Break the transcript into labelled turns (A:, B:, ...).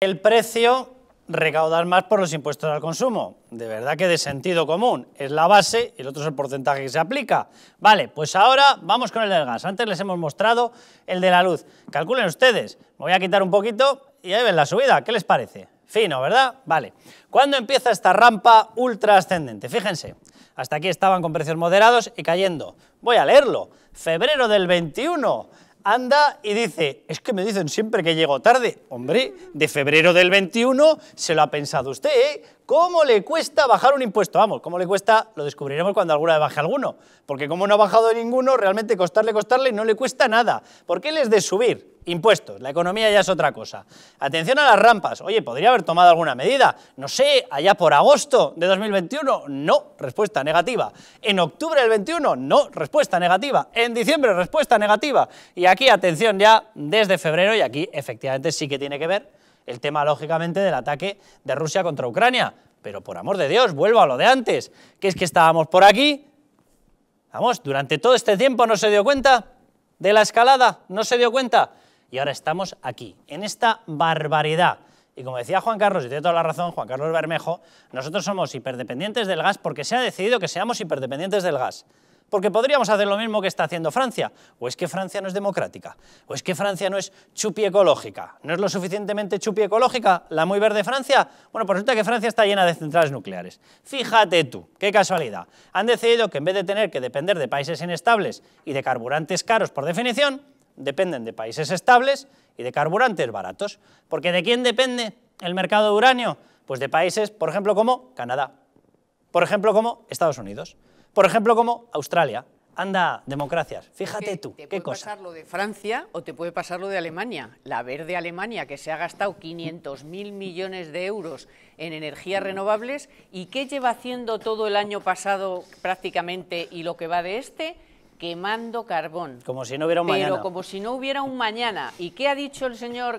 A: el precio, recaudar más por los impuestos al consumo. De verdad que de sentido común. Es la base y el otro es el porcentaje que se aplica. Vale, pues ahora vamos con el del gas. Antes les hemos mostrado el de la luz. Calculen ustedes. Me voy a quitar un poquito y ahí ven la subida. ¿Qué les parece? Fino, ¿verdad? Vale. ¿Cuándo empieza esta rampa ultra ascendente? Fíjense. Hasta aquí estaban con precios moderados y cayendo. Voy a leerlo. Febrero del 21 anda y dice, es que me dicen siempre que llego tarde. Hombre, de febrero del 21 se lo ha pensado usted, ¿eh? ¿Cómo le cuesta bajar un impuesto? Vamos, ¿cómo le cuesta? Lo descubriremos cuando alguna baje alguno. Porque como no ha bajado ninguno, realmente costarle, costarle, no le cuesta nada. ¿por qué les de subir impuestos. La economía ya es otra cosa. Atención a las rampas. Oye, ¿podría haber tomado alguna medida? No sé, allá por agosto de 2021. No, respuesta negativa. En octubre del 21. No, respuesta negativa. En diciembre, respuesta negativa. Y aquí, atención ya, desde febrero, y aquí efectivamente sí que tiene que ver el tema, lógicamente, del ataque de Rusia contra Ucrania. Pero por amor de Dios, vuelvo a lo de antes, que es que estábamos por aquí. Vamos, durante todo este tiempo no se dio cuenta de la escalada, no se dio cuenta. Y ahora estamos aquí, en esta barbaridad. Y como decía Juan Carlos, y tiene toda la razón, Juan Carlos Bermejo, nosotros somos hiperdependientes del gas porque se ha decidido que seamos hiperdependientes del gas. Porque podríamos hacer lo mismo que está haciendo Francia. O es que Francia no es democrática. O es que Francia no es chupi ecológica. ¿No es lo suficientemente chupi ecológica la muy verde Francia? Bueno, pues resulta que Francia está llena de centrales nucleares. Fíjate tú, qué casualidad. Han decidido que en vez de tener que depender de países inestables y de carburantes caros por definición, dependen de países estables y de carburantes baratos. Porque ¿de quién depende el mercado de uranio? Pues de países, por ejemplo, como Canadá, por ejemplo, como Estados Unidos. Por ejemplo, como Australia. Anda, democracias. Fíjate tú, te qué puede cosa.
B: de Francia o te puede pasarlo de Alemania. La verde Alemania, que se ha gastado 500.000 millones de euros en energías renovables y ¿qué lleva haciendo todo el año pasado prácticamente y lo que va de este, quemando carbón.
A: Como si no hubiera un mañana. Pero como
B: si no hubiera un mañana. ¿Y qué ha dicho el señor